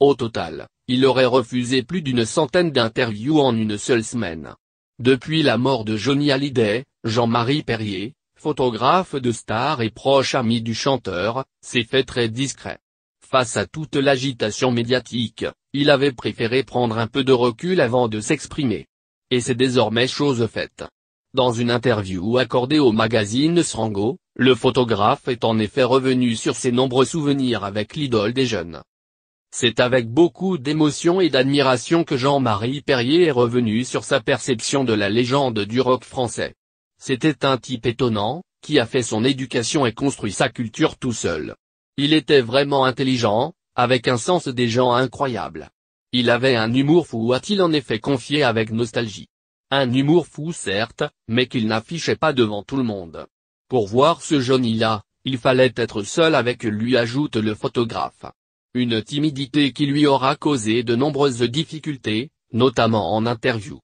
Au total, il aurait refusé plus d'une centaine d'interviews en une seule semaine. Depuis la mort de Johnny Hallyday, Jean-Marie Perrier, photographe de star et proche ami du chanteur, s'est fait très discret. Face à toute l'agitation médiatique, il avait préféré prendre un peu de recul avant de s'exprimer. Et c'est désormais chose faite. Dans une interview accordée au magazine Srango, le photographe est en effet revenu sur ses nombreux souvenirs avec l'idole des jeunes. C'est avec beaucoup d'émotion et d'admiration que Jean-Marie Perrier est revenu sur sa perception de la légende du rock français. C'était un type étonnant, qui a fait son éducation et construit sa culture tout seul. Il était vraiment intelligent, avec un sens des gens incroyable. Il avait un humour fou a-t-il en effet confié avec nostalgie. Un humour fou certes, mais qu'il n'affichait pas devant tout le monde. Pour voir ce jeune là il fallait être seul avec lui ajoute le photographe une timidité qui lui aura causé de nombreuses difficultés, notamment en interview.